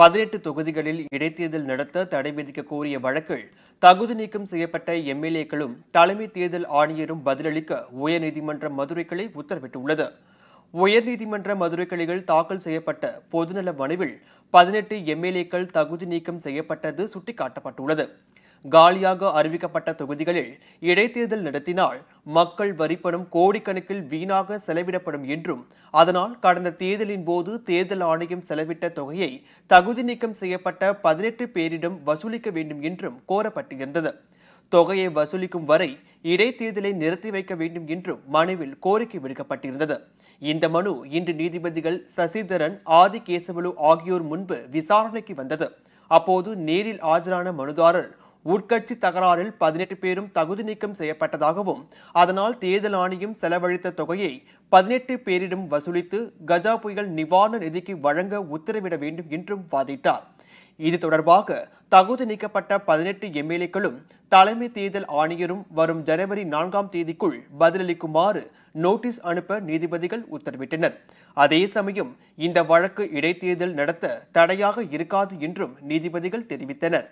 பதினெட்டு தொகுதிகளில் இடைத்தேர்தல் நடத்த தடை விதிக்க கோரிய வழக்கில் தகுதி நீக்கம் செய்யப்பட்ட எம்எல்ஏக்களும் தலைமை தேர்தல் ஆணையரும் பதிலளிக்க உயர்நீதிமன்ற மதுரை கிளை உத்தரவிட்டுள்ளது உயர்நீதிமன்ற மதுரை கிளைகள் தாக்கல் செய்யப்பட்ட பொதுநல மனுவில் பதினெட்டு எம்எல்ஏக்கள் தகுதி நீக்கம் செய்யப்பட்டது சுட்டிக்காட்டப்பட்டுள்ளது காலியாக அறிவிக்கப்பட்ட தொகுதிகளில் இடைத்தேர்தல் நடத்தினால் மக்கள் வரிப்பணம் கோடிக்கணக்கில் வீணாக செலவிடப்படும் என்றும் அதனால் கடந்த தேர்தலின் போது தேர்தல் ஆணையம் செலவிட்ட தொகையை தகுதி நீக்கம் செய்யப்பட்ட பதினெட்டு பேரிடம் வசூலிக்க வேண்டும் என்றும் கோரப்பட்டிருந்தது தொகையை வசூலிக்கும் வரை இடைத்தேர்தலை நிறுத்தி வைக்க வேண்டும் என்றும் மனுவில் கோரிக்கை விடுக்கப்பட்டிருந்தது இந்த மனு இன்று நீதிபதிகள் சசிதரன் ஆதி கேசவலு ஆகியோர் முன்பு விசாரணைக்கு வந்தது அப்போது நேரில் ஆஜரான மனுதாரர் உட்கட்சி தகராறில் பதினெட்டு பேரும் தகுதி நீக்கம் செய்யப்பட்டதாகவும் அதனால் தேர்தல் ஆணையம் செலவழித்த தொகையை பதினெட்டு பேரிடம் வசூலித்து கஜா புயல் நிவாரண நிதிக்கு வழங்க உத்தரவிட வேண்டும் என்றும் வாதிட்டார் இது தொடர்பாக தகுதி நீக்கப்பட்ட பதினெட்டு எம்எல்ஏக்களும் தலைமை தேர்தல் ஆணையரும் வரும் ஜனவரி நான்காம் தேதிக்குள் பதிலளிக்குமாறு நோட்டீஸ் அனுப்ப நீதிபதிகள் உத்தரவிட்டனர் அதே சமயம் இந்த வழக்கு இடைத்தேர்தல் நடத்த தடையாக இருக்காது என்றும் நீதிபதிகள் தெரிவித்தனர்